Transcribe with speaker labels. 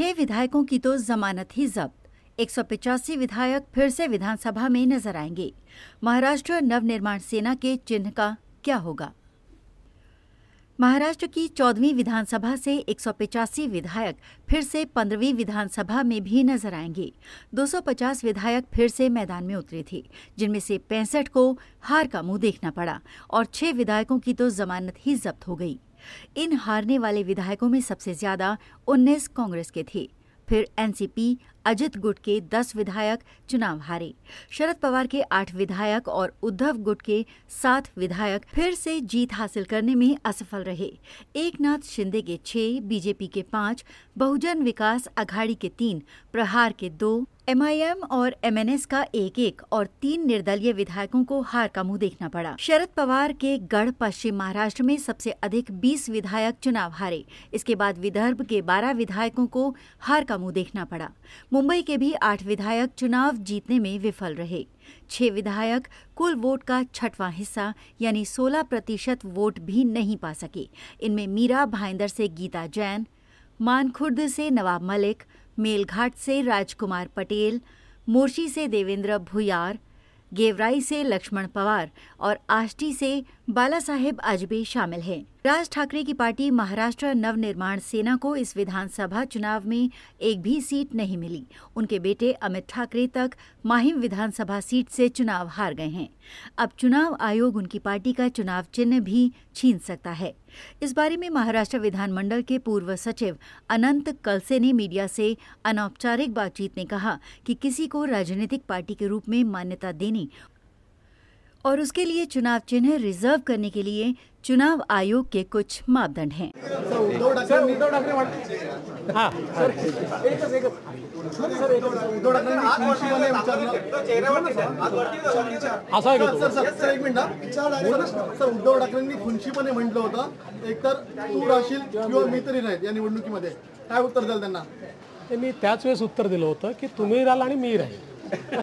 Speaker 1: छह विधायकों की तो जमानत ही जब्त एक विधायक फिर से विधानसभा में नजर आएंगे महाराष्ट्र नवनिर्माण सेना के चिन्ह का क्या होगा महाराष्ट्र की चौदहवीं विधानसभा से एक विधायक फिर से पंद्रहवीं विधानसभा में भी नजर आएंगे 250 विधायक फिर से मैदान में उतरे थे जिनमें से पैंसठ को हार का मुंह देखना पड़ा और छह विधायकों की तो जमानत ही जब्त हो गई इन हारने वाले विधायकों में सबसे ज्यादा 19 कांग्रेस के थे फिर एनसीपी अजित गुट के दस विधायक चुनाव हारे शरद पवार के आठ विधायक और उद्धव गुट के सात विधायक फिर से जीत हासिल करने में असफल रहे एकनाथ शिंदे के छह बीजेपी के पाँच बहुजन विकास अघाड़ी के तीन प्रहार के दो एमआईएम और एमएनएस का एक एक और तीन निर्दलीय विधायकों को हार का मुंह देखना पड़ा शरद पवार के गढ़ पश्चिम महाराष्ट्र में सबसे अधिक 20 विधायक चुनाव हारे इसके बाद विदर्भ के 12 विधायकों को हार का मुंह देखना पड़ा मुंबई के भी आठ विधायक चुनाव जीतने में विफल रहे छह विधायक कुल वोट का छठवां हिस्सा यानी 16 प्रतिशत वोट भी नहीं पा सके इनमें मीरा भाईंदर से गीता जैन मानखुर्द से नवाब मलिक मेलघाट से राजकुमार पटेल मोर्शी से देवेंद्र भुयार गेवराई से लक्ष्मण पवार और आष्टी से बाला साहेब आजबे शामिल हैं राज ठाकरे की पार्टी महाराष्ट्र नवनिर्माण सेना को इस विधानसभा चुनाव में एक भी सीट नहीं मिली उनके बेटे अमित ठाकरे तक माहिम विधानसभा सीट से चुनाव हार गए हैं अब चुनाव आयोग उनकी पार्टी का चुनाव चिन्ह भी छीन सकता है इस बारे में महाराष्ट्र विधानमंडल के पूर्व सचिव अनंत कलसे ने मीडिया से अनौपचारिक बातचीत में कहा कि किसी को राजनीतिक पार्टी के रूप में मान्यता देने और उसके लिए चुनाव चिन्ह रिजर्व करने के लिए चुनाव आयोग के कुछ मापदंड हैं उद्धव ठाकरेंनी खुंशीपणे म्हटलं होतं एकतर तू राशील किंवा मी तरी राहील या निवडणुकीमध्ये काय उत्तर द्याल त्यांना मी त्याच वेळेस उत्तर दिलं होतं की तुम्ही राहाल आणि मी राहील